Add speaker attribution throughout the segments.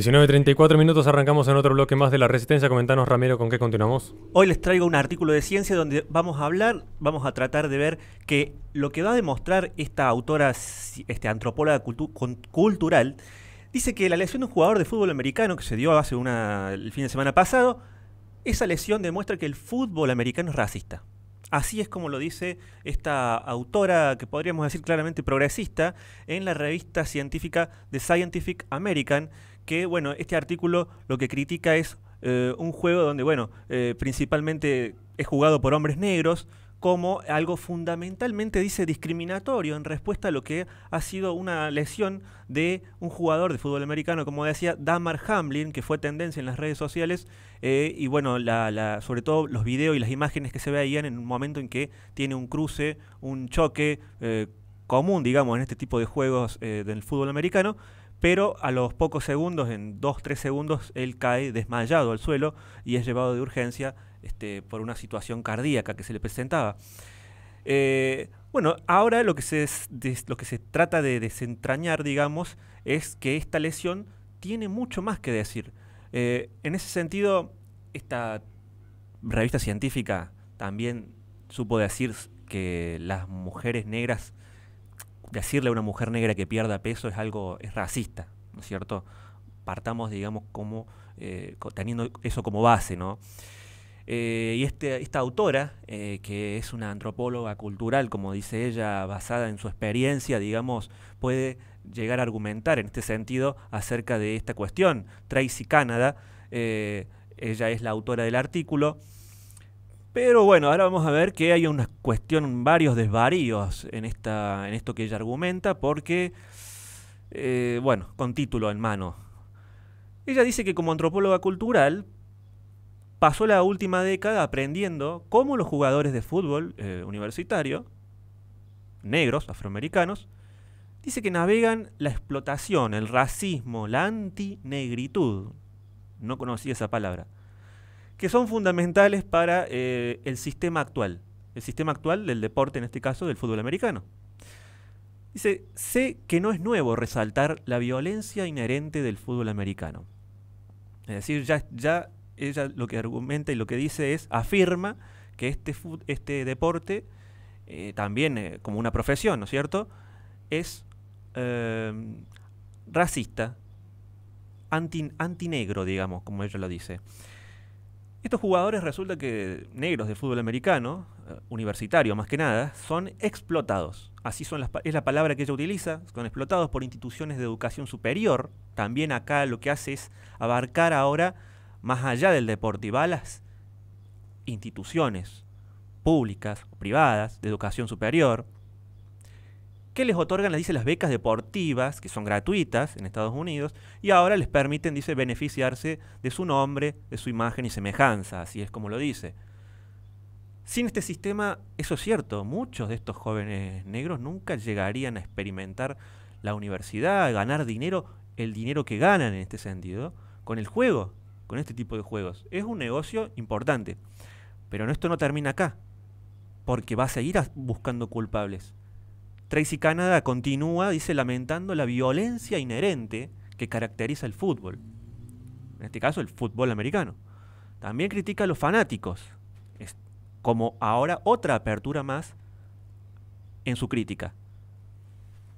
Speaker 1: 19.34 minutos, arrancamos en otro bloque más de la Resistencia. Comentanos, Ramiro, con qué continuamos. Hoy les traigo un artículo de ciencia donde vamos a hablar, vamos a tratar de ver que lo que va a demostrar esta autora, este antropóloga cultural, dice que la lesión de un jugador de fútbol americano que se dio hace una, el fin de semana pasado, esa lesión demuestra que el fútbol americano es racista. Así es como lo dice esta autora, que podríamos decir claramente progresista, en la revista científica The Scientific American, que, bueno, este artículo lo que critica es eh, un juego donde, bueno, eh, principalmente es jugado por hombres negros, como algo fundamentalmente, dice, discriminatorio en respuesta a lo que ha sido una lesión de un jugador de fútbol americano, como decía, Damar Hamlin, que fue tendencia en las redes sociales, eh, y bueno, la, sobre todo los videos y las imágenes que se veían en un momento en que tiene un cruce, un choque común, digamos, en este tipo de juegos del fútbol americano pero a los pocos segundos, en 2 tres segundos, él cae desmayado al suelo y es llevado de urgencia este, por una situación cardíaca que se le presentaba. Eh, bueno, ahora lo que se, trata de desentrañar, digamos, es que esta lesión tiene mucho más que decir. Eh, en ese sentido, esta revista científica también supo decir que las mujeres negras decirle a una mujer negra que pierda peso es algo, es racista, ¿no es cierto? Partamos, digamos, como eh, teniendo eso como base, ¿no? Eh, y este, esta autora, eh, que es una antropóloga cultural, como dice ella, basada en su experiencia, digamos, puede llegar a argumentar en este sentido acerca de esta cuestión. Tracy Canada, ella es la autora del artículo, pero bueno, ahora vamos a ver que hay una cuestión, varios desvaríos en, esta, en esto que ella argumenta, porque, eh, bueno, con título en mano. Ella dice que como antropóloga cultural pasó la última década aprendiendo cómo los jugadores de fútbol eh, universitario, negros, afroamericanos, dice que navegan la explotación, el racismo, la antinegritud. No conocía esa palabra que son fundamentales para eh, el sistema actual, el sistema actual del deporte, en este caso del fútbol americano. Dice, sé que no es nuevo resaltar la violencia inherente del fútbol americano. Es decir, ya, ya ella lo que argumenta y lo que dice es, afirma que este, este deporte, eh, también eh, como una profesión, ¿no es cierto?, es em, racista, anti, antinegro, digamos, como ella lo dice. Estos jugadores resulta que negros de fútbol americano, eh, universitario más que nada, son explotados. Así son es la palabra que ella utiliza, son explotados por instituciones de educación superior. También acá lo que hace es abarcar ahora más allá del deporte las instituciones públicas privadas de educación superior, que les otorgan, dice, las becas deportivas, que son gratuitas en Estados Unidos, y ahora les permiten, dice, beneficiarse de su nombre, de su imagen y semejanza, así es como lo dice. Sin este sistema, eso es cierto, muchos de estos jóvenes negros nunca llegarían a experimentar la universidad, a ganar dinero, el dinero que ganan en este sentido, con el juego, con este tipo de juegos. Es un negocio importante, pero esto no termina acá, porque va a seguir buscando culpables Tracy Canada continúa, dice, lamentando la violencia inherente que caracteriza el fútbol. En este caso, el fútbol americano. También critica a los fanáticos, es como ahora otra apertura más en su crítica.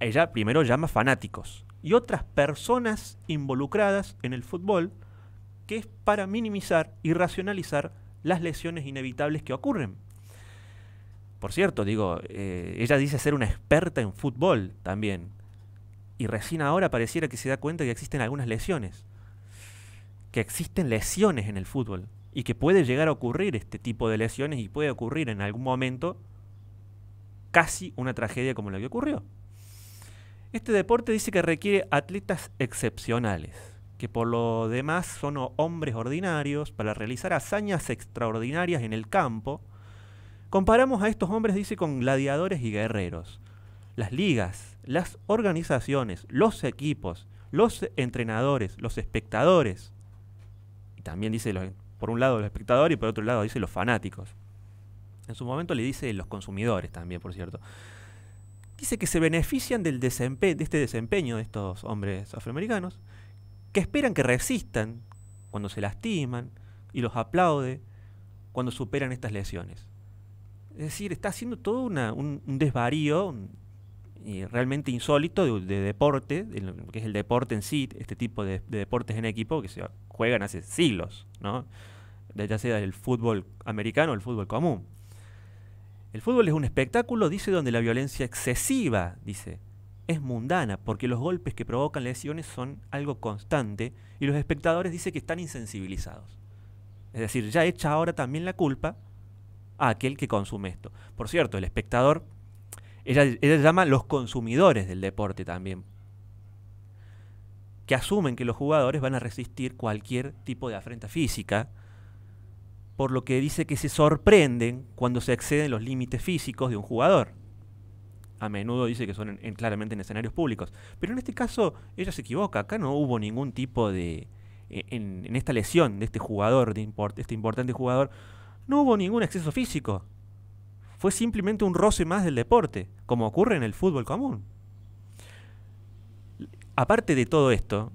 Speaker 1: Ella primero llama fanáticos y otras personas involucradas en el fútbol, que es para minimizar y racionalizar las lesiones inevitables que ocurren por cierto, digo, eh, ella dice ser una experta en fútbol también. Y recién ahora pareciera que se da cuenta que existen algunas lesiones. Que existen lesiones en el fútbol. Y que puede llegar a ocurrir este tipo de lesiones y puede ocurrir en algún momento casi una tragedia como la que ocurrió. Este deporte dice que requiere atletas excepcionales, que por lo demás son hombres ordinarios para realizar hazañas extraordinarias en el campo Comparamos a estos hombres, dice, con gladiadores y guerreros. Las ligas, las organizaciones, los equipos, los entrenadores, los espectadores. Y también dice, por un lado, los espectadores y por otro lado, dice los fanáticos. En su momento le dice los consumidores también, por cierto. Dice que se benefician del de este desempeño de estos hombres afroamericanos, que esperan que resistan cuando se lastiman y los aplaude cuando superan estas lesiones. Es decir, está haciendo todo un, desvarío realmente insólito de, deporte, que es el deporte en sí, este tipo de, deportes en equipo que se juegan hace siglos, ¿no? ya sea el fútbol americano o el fútbol común. El fútbol es un espectáculo, dice, donde la violencia excesiva, dice, es mundana, porque los golpes que provocan lesiones son algo constante y los espectadores dice que están insensibilizados. Es decir, ya echa ahora también la culpa a aquel que consume esto. Por cierto, el espectador, ella, ella llama los consumidores del deporte también, que asumen que los jugadores van a resistir cualquier tipo de afrenta física, por lo que dice que se sorprenden cuando se exceden los límites físicos de un jugador. A menudo dice que son claramente en escenarios públicos. Pero en este caso ella se equivoca. Acá no hubo ningún tipo de... E, en, esta lesión de este jugador, de este importante jugador, no hubo ningún exceso físico. Fue simplemente un roce más del deporte, como ocurre en el fútbol común. Aparte de todo esto,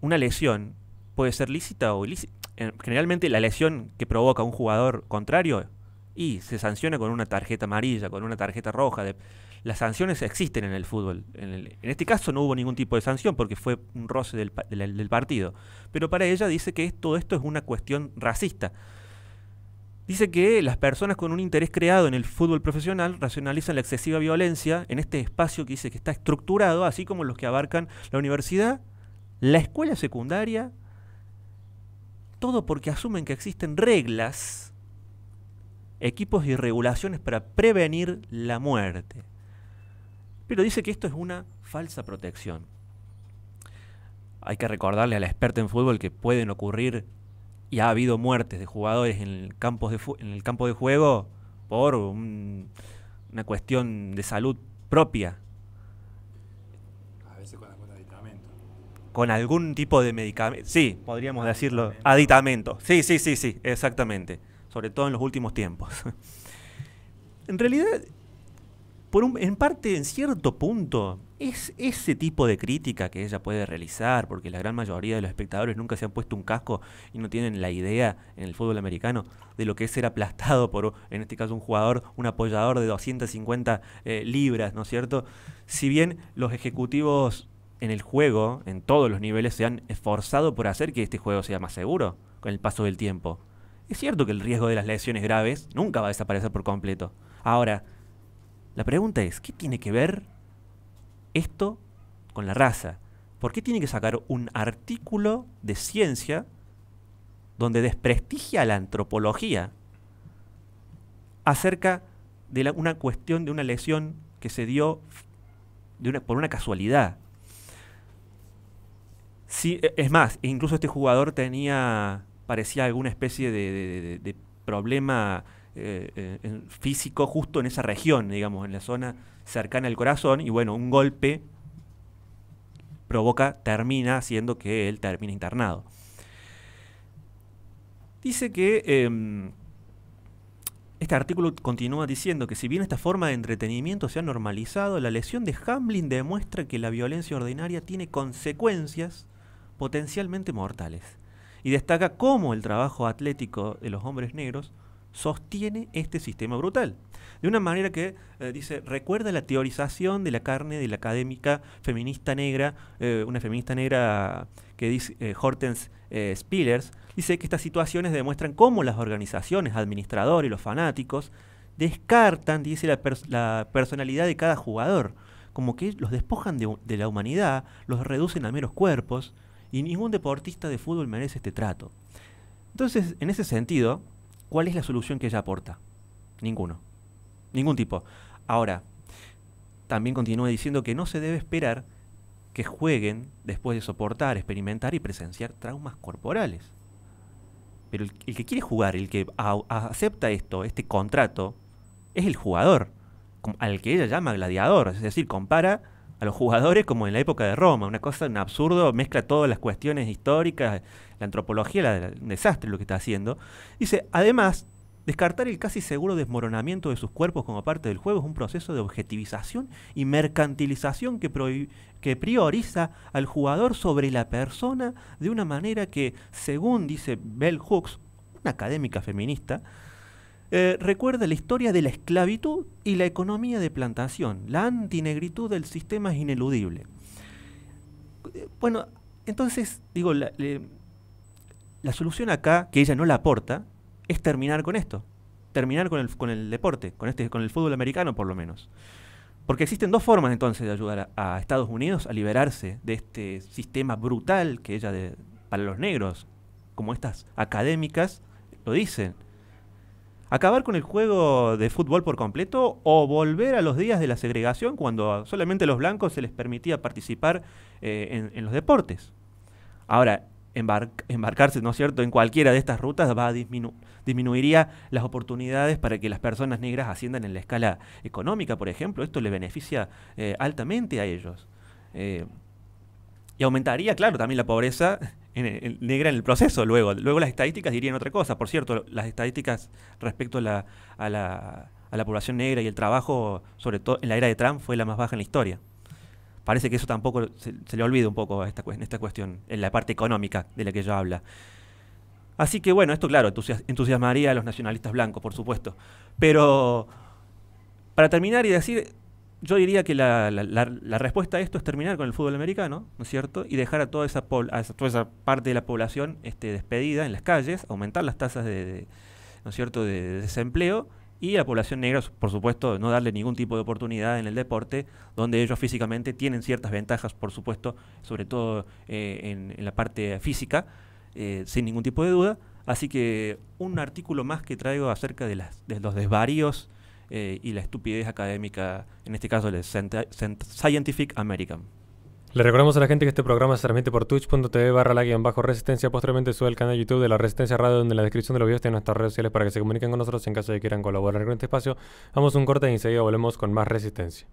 Speaker 1: una lesión puede ser lícita o ilícita. Eh, generalmente la lesión que provoca un jugador contrario y se sanciona con una tarjeta amarilla, con una tarjeta roja. Las sanciones existen en el fútbol. En, este caso no hubo ningún tipo de sanción porque fue un roce del, del partido. Pero para ella dice que todo esto es una cuestión racista. Dice que las personas con un interés creado en el fútbol profesional racionalizan la excesiva violencia en este espacio que dice que está estructurado, así como los que abarcan la universidad, la escuela secundaria, todo porque asumen que existen reglas, equipos y regulaciones para prevenir la muerte. Pero dice que esto es una falsa protección. Hay que recordarle a experto experta en fútbol que pueden ocurrir ya ha habido muertes de jugadores en el, campo de en el campo de juego por una cuestión de salud propia. A veces con algún aditamento. Con algún tipo de medicamento. Sí, podríamos decirlo. Aditamento. Sí, sí, sí, sí, exactamente. Sobre todo en los últimos tiempos. en realidad, en parte, en cierto punto, es ese tipo de crítica que ella puede realizar, porque la gran mayoría de los espectadores nunca se han puesto un casco y no tienen la idea en el fútbol americano de lo que es ser aplastado por, en este caso, un jugador, un apoyador de 250 eh, libras, ¿no es cierto? Si bien los ejecutivos en el juego, en todos los niveles, se han esforzado por hacer que este juego sea más seguro con el paso del tiempo. Es cierto que el riesgo de las lesiones graves nunca va a desaparecer por completo. Ahora, la pregunta es, ¿qué tiene que ver esto con la raza? ¿Por qué tiene que sacar un artículo de ciencia donde desprestigia la antropología acerca de una cuestión de una lesión que se dio por una casualidad? si e, es más, e incluso este jugador tenía, parecía alguna especie de problema eh, eh, físico justo en esa región, digamos, en la zona cercana al corazón, y bueno, un golpe provoca, termina haciendo que él termine internado. Dice que em, este artículo continúa diciendo que si bien esta forma de entretenimiento se ha normalizado, la lesión de Hamlin demuestra que la violencia ordinaria tiene consecuencias potencialmente mortales. Y destaca cómo el trabajo atlético de los hombres negros sostiene este sistema brutal. De una manera que eh, dice, recuerda la teorización de la carne de la académica feminista negra, eh, una feminista negra que dice eh, Hortens Spillers, dice que estas situaciones demuestran cómo las organizaciones, administradores y los fanáticos descartan, dice, la, personalidad de cada jugador, como que los despojan de, de la humanidad, los reducen a meros cuerpos, y ningún deportista de fútbol merece este trato. Entonces, en ese sentido, ¿Cuál es la solución que ella aporta? Ninguno. Ningún tipo. Ahora, también continúa diciendo que no se debe esperar que jueguen después de soportar, experimentar y presenciar traumas corporales. Pero el, que quiere jugar, el que acepta esto, este contrato, es el jugador, al que ella llama gladiador. Es decir, compara los jugadores como en la época de Roma, una cosa, un absurdo, mezcla todas las cuestiones históricas, la antropología, el desastre lo que está haciendo. Dice, además, descartar el casi seguro desmoronamiento de sus cuerpos como parte del juego es un proceso de objetivización y mercantilización que, que prioriza al jugador sobre la persona de una manera que, según dice Bell Hooks, una académica feminista, eh, recuerda la historia de la esclavitud y la economía de plantación. La antinegritud del sistema es ineludible. Bueno, entonces, digo, la, solución acá, que ella no la aporta, es terminar con esto. Terminar con el, con el deporte, con, este, con el fútbol americano por lo menos. Porque existen dos formas entonces de ayudar a, Estados Unidos a liberarse de este sistema brutal que ella de, para los negros, como estas académicas, lo dicen. ¿Acabar con el juego de fútbol por completo o volver a los días de la segregación cuando solamente a los blancos se les permitía participar eh, en, los deportes? Ahora, embarcarse, ¿no es cierto?, en cualquiera de estas rutas va a disminuiría las oportunidades para que las personas negras asciendan en la escala económica, por ejemplo. Esto le beneficia eh, altamente a ellos. Eh, y aumentaría, claro, también la pobreza negra en el proceso luego. Luego las estadísticas dirían otra cosa. Por cierto, las estadísticas respecto a la, población negra y el trabajo, sobre todo en la era de Trump, fue la más baja en la historia. Parece que eso tampoco se, le olvida un poco esta, en esta cuestión, en la parte económica de la que yo habla. Así que bueno, esto claro, entusiasmaría a los nacionalistas blancos, por supuesto. Pero para terminar y decir, yo diría que la, respuesta a esto es terminar con el fútbol americano, ¿no es cierto? Y dejar a toda esa, toda esa parte de la población este, despedida en las calles, aumentar las tasas de, cierto? desempleo y a la población negra, por supuesto, no darle ningún tipo de oportunidad en el deporte, donde ellos físicamente tienen ciertas ventajas, por supuesto, sobre todo eh, en, la parte física, eh, sin ningún tipo de duda. Así que un artículo más que traigo acerca de, las, de los desvaríos eh, y la estupidez académica, en este caso, de Scientific American. Le recordamos a la gente que este programa se transmite por twitch.tv barra la bajo resistencia. Posteriormente sube al canal YouTube de la Resistencia Radio, donde en la descripción de los videos tienen nuestras redes sociales para que se comuniquen con nosotros en caso de que quieran colaborar en este espacio. Vamos un corte y enseguida volvemos con más resistencia.